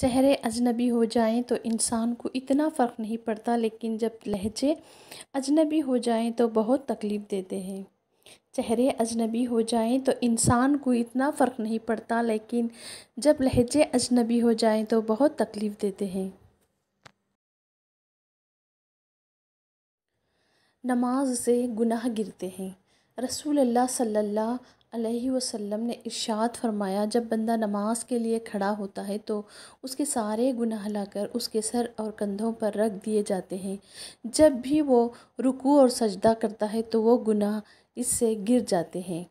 चेहरे अजनबी हो जाएं तो इंसान को इतना फ़र्क नहीं पड़ता लेकिन जब लहजे अजनबी हो जाएं तो बहुत तकलीफ़ देते हैं चेहरे अजनबी हो जाएं तो इंसान को इतना फ़र्क नहीं पड़ता लेकिन जब लहजे अजनबी हो जाएं तो बहुत तकलीफ़ देते हैं नमाज से गुनाह गिरते हैं रसूल अल्लाह सल्लल्लाहु वसल्लम ने इरशाद फरमाया जब बंदा नमाज के लिए खड़ा होता है तो उसके सारे गुनाह लाकर उसके सर और कंधों पर रख दिए जाते हैं जब भी वो रुकू और सजदा करता है तो वो गुनाह इससे गिर जाते हैं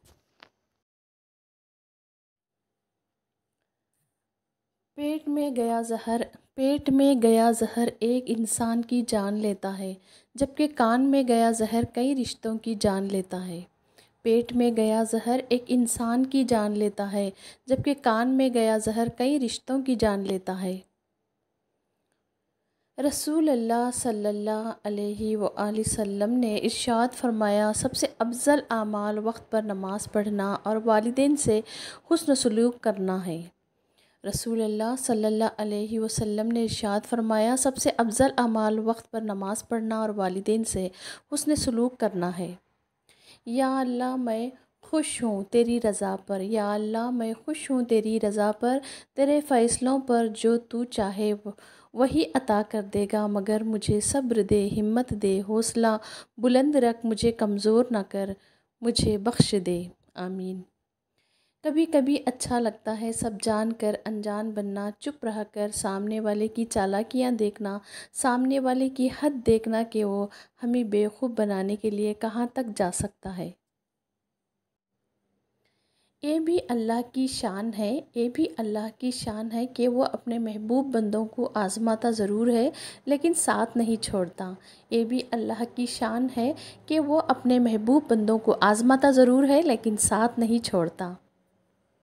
पेट में गया जहर पेट में गया जहर एक इंसान की जान लेता है जबकि कान में गया जहर कई रिश्तों की जान लेता है पेट में गया जहर एक इंसान की जान लेता है जबकि कान में गया जहर कई रिश्तों की जान लेता है रसूल अल्लाह सल्लल्लाहु अलैहि ने इरशाद फरमाया सबसे अफजल आमाल वक्त पर नमाज़ पढ़ना और वालदे से हसन सलूक करना है रसूल अल्लाह सल्लल्लाहु अलैहि ने इरशाद फरमाया सबसे अफजल आमाल वक्त पर नमाज़ पढ़ना और वालदे से हसन सलूक करना है या अल्लाह मैं खुश हूँ तेरी रज़ा पर या अल्लाह मैं खुश हूँ तेरी रज़ा पर तेरे फ़ैसलों पर जो तू चाहे वही अता कर देगा मगर मुझे सब्र दे हिम्मत दे हौसला बुलंद रख मुझे कमज़ोर ना कर मुझे बख्श दे आमीन कभी कभी अच्छा लगता है सब जान कर अनजान बनना चुप रह कर सामने वाले की चालाकियाँ देखना सामने वाले की हद देखना कि वो हमें बेवकूफ़ बनाने के लिए कहाँ तक जा सकता है ये भी अल्लाह की शान है ये भी अल्लाह की शान है कि वो अपने महबूब बंदों को आज़माता ज़रूर है लेकिन साथ नहीं छोड़ता ये भी अल्लाह की शान है कि वो अपने महबूब बंदों को आज़माता ज़रूर है लेकिन साथ नहीं छोड़ता